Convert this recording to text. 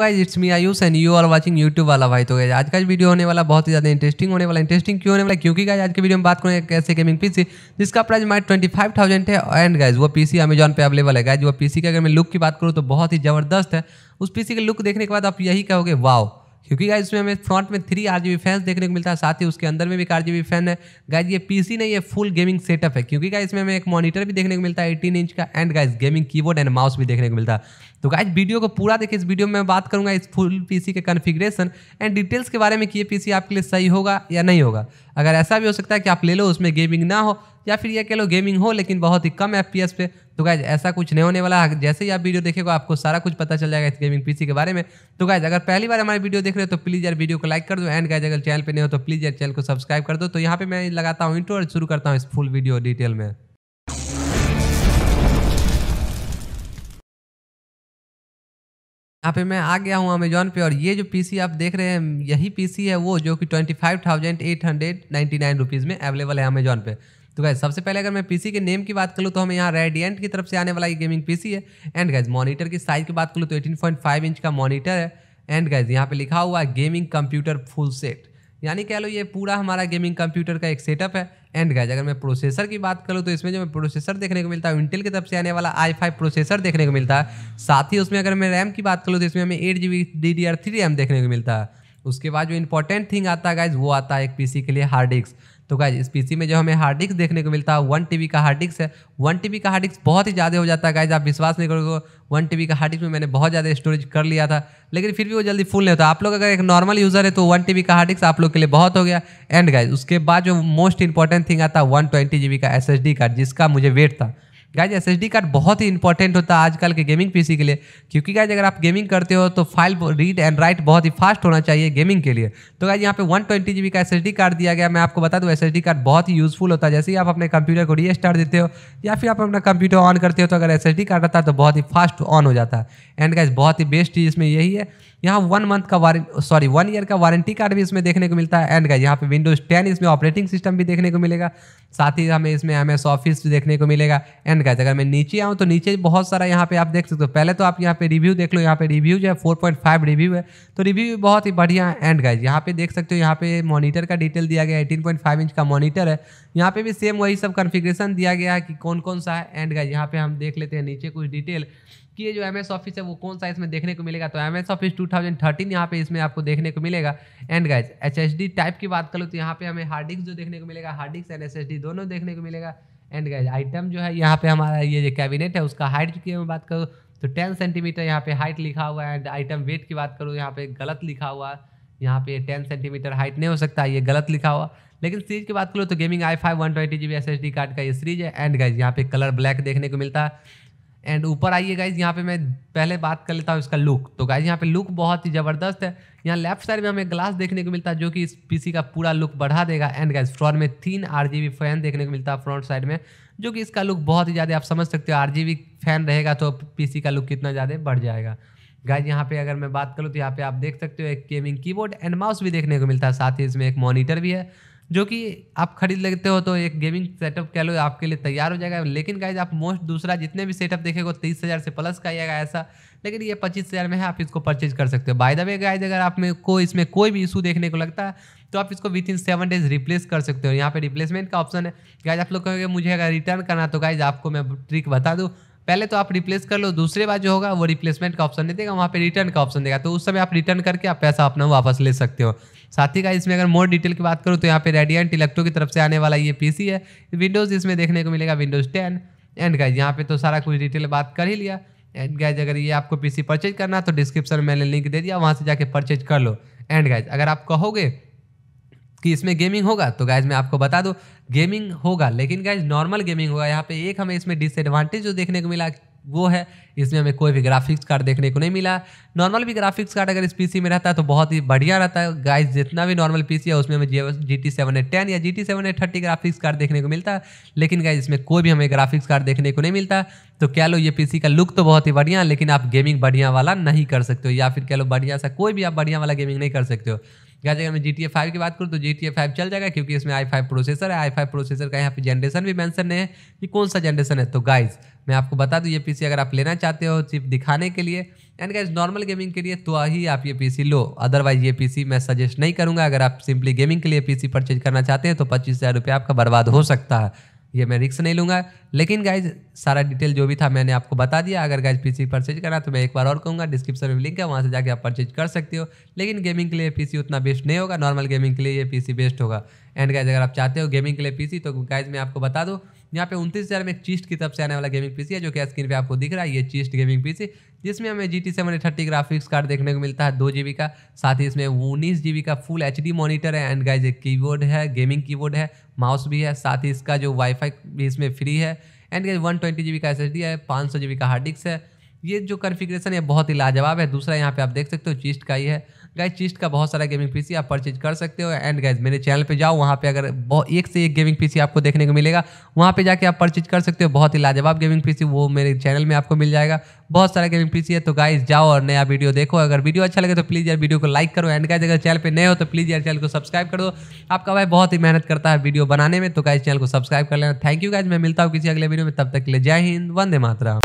guys it's me Ayush and you are watching YouTube वाला भाई तो गाइज आज का वीडियो होने वाला बहुत ही ज़्यादा इंटरेस्टिंग होने वाला इंटरेस्टिंग क्यों होने वाला क्योंकि गाइज आज के वीडियो में बात करेंगे कैसे गेमिंग पीसी जिसका प्राइस माइट ट्वेंटी फाइव थाउजेंड है एंड गाइज वो पीसी अमेजॉन पे अवेलेबल है गाइज वो पीसी की अगर मैं लुक की बात करूँ तो बहुत ही ज़बरदस्त है उस पीसी के लुक देखने के बाद आप यही कहोगे वाओ क्योंकि गाइज इसमें हमें फ्रंट में थ्री आर जी फैंस देखने को मिलता है साथ ही उसके अंदर में भी एक आर जी फैन है गाइज ये पीसी नहीं है फुल गेमिंग सेटअप है क्योंकि गाइज इसमें हमें एक मॉनिटर भी देखने को मिलता है एटीन इंच का and guys gaming keyboard and mouse भी देखने को मिलता है तो गाइज वीडियो को पूरा देखिए इस वीडियो में बात करूंगा इस फुल पीसी के कन्फिग्रेशन एंड डिटेल्स के बारे में कि ये पीसी आपके लिए सही होगा या नहीं होगा अगर ऐसा भी हो सकता है कि आप ले लो उसमें गेमिंग ना हो या फिर ये कह लो गेमिंग हो लेकिन बहुत ही कम एफ पे तो गाइज ऐसा कुछ नहीं होने वाला है जैसे ही आप वीडियो देखेगा आपको सारा कुछ पता चल जाएगा इस गेमिंग पीसी के बारे में तो गाइज अगर पहली बार हमारी वीडियो देख रहे हो तो प्लीज़ यार वीडियो को लाइक कर दो एंड गाइज अगर चैनल पर नहीं हो तो प्लीज़ यार चैनल को सब्सक्राइब कर दो तो यहाँ पे मैं लगाता हूँ इंटर और शुरू करता हूँ इस फुल वीडियो डिटेल में यहाँ पे मैं आ गया हूँ अमेजोन पे और ये जो पीसी आप देख रहे हैं यही पीसी है वो जो कि twenty five thousand eight hundred ninety nine rupees में अवेलेबल है अमेजोन पे तो गैस सबसे पहले अगर मैं पीसी के नेम की बात करूँ तो हमें यहाँ रेडियंट की तरफ से आने वाला ये गेमिंग पीसी है एंड गैस मॉनिटर की साइज़ की बात करूँ तो 18.5 इंच का मॉनिटर है एंड गैस यहाँ पे लिखा हुआ है गेमिंग कंप्यूटर फुल सेट यानी कह लो ये पूरा हमारा गेमिंग कंप्यूटर का एक सेटअप है एंड गैज अगर मैं प्रोसेसर की बात करूँ तो इसमें जो मैं प्रोसेसर देखने को मिलता है इंटेल की तरफ से आने वाला आई फाइव प्रोसेसर देखने को मिलता है साथ ही उसमें अगर मैं रैम की बात करूँ तो इसमें हमें eight G B D D R three RAM देखने को मिलता है उसके बाद जो इंपॉर्टेंट थिंग आता है गाइज वो आता है एक पीसी के लिए हार्ड डिस्क तो गाइज इस पीसी में जो हमें हार्ड डिस्क देखने को मिलता है वन टीबी का हार्ड डिस्क है वन टीबी का हार्ड डिस्क बहुत ही ज़्यादा हो जाता है गाइज आप विश्वास नहीं करोगे वन टीबी का हार्ड डिस्क में मैंने बहुत ज़्यादा स्टोरेज कर लिया था लेकिन फिर भी वो जल्दी फुल नहीं होता आप लोग अगर एक नॉर्मल यूज़र है तो वन टी का हार्ड डिस्क आप लोग के लिए बहुत हो गया एंड गाइज उसके बाद जो मोस्ट इंपॉर्टेंट थिंग आता है वन ट्वेंटी का एस कार्ड जिसका मुझे वेट था गाइज एस एस कार्ड बहुत ही इंपॉर्टेंट होता है आजकल के गेमिंग पीसी के लिए क्योंकि गाइज अगर आप गेमिंग करते हो तो फाइल रीड एंड राइट बहुत ही फास्ट होना चाहिए गेमिंग के लिए तो गाइज यहाँ पे वन ट्वेंटी का एस कार्ड दिया गया मैं आपको बता दूँ एस कार्ड बहुत ही यूजफुल होता है जैसे ही आप अपने कंप्यूटर को री देते हो या फिर आप अपना कंप्यूटर ऑन करते हो तो अगर एस कार्ड रहता है तो बहुत ही फास्ट ऑन हो जाता है एंड गाइज बहुत ही बेस्ट चीज़ इसमें यही है यहाँ वन मंथ का वारंटी सॉरी वन ईयर का वारंटी कार्ड भी इसमें देखने को मिलता है एंड गाइज यहाँ पे विंडोज टेन इसमें ऑपरेटिंग सिस्टम भी देखने को मिलेगा साथ ही हमें इसमें एम ऑफिस भी देखने को मिलेगा एंड डिपेंड करता है अगर मैं नीचे आऊँ तो नीचे बहुत सारा यहाँ पे आप देख सकते हो पहले तो आप यहाँ पे रिव्यू देख लो यहाँ पे रिव्यू जो है फोर पॉइंट फाइव रिव्यू है तो रिव्यू बहुत ही बढ़िया एंड गाइज यहाँ पे देख सकते हो यहाँ पे मॉनिटर का डिटेल दिया गया है एटीन पॉइंट फाइव इंच का मॉनिटर है यहाँ पे भी सेम वही सब कन्फिग्रेशन दिया गया है कि कौन कौन सा है एंड गाइज यहाँ पे हम देख लेते हैं नीचे कुछ डिटेल कि ये जो एम एस ऑफिस है वो कौन सा इसमें देखने को मिलेगा तो M S Office two thousand thirteen यहाँ पे इसमें आपको देखने को मिलेगा and guys H H D type की बात करो तो यहाँ पे हमें हार्ड डिस्क जो देखने को मिलेगा hard disk and S S D दोनों देखने को मिलेगा एंड गाइज आइटम जो है यहाँ पे हमारा ये जो कैबिनेट है उसका हाइट की मैं बात करूँ तो टेन सेंटीमीटर यहाँ पे हाइट लिखा हुआ है एंड आइटम वेट की बात करूँ यहाँ पे गलत लिखा हुआ है यहाँ पे टेन सेंटीमीटर हाइट नहीं हो सकता ये गलत लिखा हुआ लेकिन सीरीज की बात करूँ तो gaming I five one twenty G B S S D card का ये सीरीज है एंड गाइज यहाँ पे कलर ब्लैक देखने को मिलता है एंड ऊपर आइए गाइज यहाँ पे मैं पहले बात कर लेता हूँ इसका लुक तो गाइज यहाँ पे लुक बहुत ही ज़बरदस्त है यहाँ लेफ्ट साइड में हमें ग्लास देखने को मिलता है जो कि इस पीसी का पूरा लुक बढ़ा देगा एंड गैस फ्रंट में तीन आर फैन देखने को मिलता है फ्रंट साइड में जो कि इसका लुक बहुत ही ज़्यादा आप समझ सकते हो आर फैन रहेगा तो पीसी का लुक कितना ज़्यादा बढ़ जाएगा गाइज यहाँ पे अगर मैं बात करूँ तो यहाँ पे आप देख सकते हो एक गेमिंग कीबोर्ड एंड माउस भी देखने को मिलता है साथ ही इसमें एक मॉनिटर भी है जो कि आप खरीद लेते हो तो एक गेमिंग सेटअप कह लो आपके लिए तैयार हो जाएगा लेकिन गाइज आप मोस्ट दूसरा जितने भी सेटअप देखेगा तीस हज़ार से प्लस का आएगा ऐसा लेकिन ये पच्चीस हज़ार में है आप इसको परचेज कर सकते हो बाय द वे गाइज अगर आप में को इसमें कोई भी इशू देखने को लगता है तो आप इसको within seven days replace कर सकते हो यहाँ पे रिप्लेसमेंट का ऑप्शन है गाइज आप लोग कहोगे मुझे अगर रिटर्न करना तो गाइज आपको मैं ट्रिक बता दूँ पहले तो आप रिप्लेस कर लो दूसरे बार जो होगा वो रिप्लेसमेंट का ऑप्शन नहीं देगा वहाँ पे रिटर्न का ऑप्शन देगा तो उस समय आप रिटर्न करके आप पैसा अपना वापस ले सकते हो साथ ही का इसमें अगर मोर डिटेल की बात करूँ तो यहाँ पे रेडियंट इलेक्ट्रो की तरफ से आने वाला ये पी है विंडोज़ इसमें देखने को मिलेगा विंडोज़ टेन एंड गाइज यहाँ पे तो सारा कुछ डिटेल बात कर ही लिया एंड गाइज अगर ये आपको पीसी परचेज करना तो डिस्क्रिप्शन में मैंने लिंक दे दिया वहाँ से जाके परचेज कर लो एंड गाइज अगर आप कहोगे कि इसमें गेमिंग होगा तो गाइज मैं आपको बता दूँ गेमिंग होगा लेकिन गाइज नॉर्मल गेमिंग होगा यहाँ पे एक हमें इसमें डिसएडवांटेज जो देखने को मिला वो है इसमें हमें कोई भी ग्राफिक्स कार्ड देखने को नहीं मिला नॉर्मल भी ग्राफिक्स कार्ड अगर इस पीसी में रहता तो बहुत ही बढ़िया रहता है गाइस जितना भी नॉर्मल पीसी है उसमें हमें G T seven eight ten या G T seven eight thirty graphics card देखने को मिलता लेकिन गाइस इसमें कोई भी हमें ग्राफिक्स कार्ड देखने को नहीं मिलता तो कह लो ये पीसी का लुक तो बहुत ही बढ़िया लेकिन आप गेमिंग बढ़िया वाला नहीं कर सकते हो या फिर कह लो बढ़िया सा कोई भी आप बढ़िया वाला गेमिंग नहीं कर सकते हो यहाँ जगह मैं जी टी फाइव की बात करूँ तो जी टी फाइव चल जाएगा क्योंकि इसमें आई फाइव प्रोसेसर है आई फाइव प्रोसेसर का यहाँ पे जनरेशन भी मैंसन नहीं है कि कौन सा जनरेशन है तो गाइज मैं आपको बता दूँ ये पीसी अगर आप लेना चाहते हो सिर्फ दिखाने के लिए एंड गाइज नॉर्मल गेमिंग के लिए तो ही आप ये पीसी लो अदरवाइज ये पीसी मैं सजेस्ट नहीं करूँगा अगर आप सिंपली गेमिंग के लिए पीसी परचेज करना चाहते हैं तो पच्चीस हज़ार रुपये आपका बर्बाद हो सकता है ये मैं रिक्स नहीं लूँगा लेकिन गाइज सारा डिटेल जो भी था मैंने आपको बता दिया अगर गाइज पीसी परचेज करना तो मैं एक बार और कहूँगा डिस्क्रिप्शन में लिंक है वहाँ से जाके आप परचेज कर सकते हो लेकिन गेमिंग के लिए पीसी उतना बेस्ट नहीं होगा नॉर्मल गेमिंग के लिए ये पीसी बेस्ट होगा एंड गाइज अगर आप चाहते हो गेमिंग के लिए पीसी तो गाइज मैं आपको बता दूँ यहाँ पे उनतीस हज़ार में एक चीस्ट की तरफ से आने वाला गेमिंग पीसी है जो कि स्क्रीन पे आपको दिख रहा है ये चीस्ट गेमिंग पीसी जिसमें हमें G T seven thirty graphics card देखने को मिलता है दो जी का साथ ही इसमें उन्नीस जी का फुल एच डी मोनीटर है एंड गाइज एक कीबोर्ड है गेमिंग कीबोर्ड है माउस भी है साथ ही इसका जो वाईफाई भी इसमें फ्री है and guys one twenty G का एस एस डी है पाँच सौ जी का हार्ड डिस्क है ये जो कन्फिग्रेशन है बहुत ही लाजवाब है दूसरा यहाँ पे आप देख सकते हो चीस्ट का ही है गाइज चीस्ट का बहुत सारा गेमिंग पीसी आप परचेज कर सकते हो एंड गाइज मेरे चैनल पे जाओ वहाँ पे अगर एक से एक गेमिंग पीसी आपको देखने को मिलेगा वहाँ पे जाके आप परचेज कर सकते हो बहुत ही लाजवाब गेमिंग पीसी वो मेरे चैनल में आपको मिल जाएगा बहुत सारा गेमिंग पीसी है तो गाइज जाओ और नया वीडियो देखो अगर वीडियो अच्छा लगे तो प्लीज़ यार वीडियो को लाइक करो एंड गाइज अगर चैनल पर नए हो तो प्लीज़ यार चैनल को सब्सक्राइब कर दो आपका भाई बहुत ही मेहनत करता है वीडियो बनाने में तो गाइज चैनल को सब्सक्राइब कर लेना थैंक यू गाइज मैं मिलता हूँ किसी अगले वीडियो में तब तक के लिए जय हिंद वंदे मातरा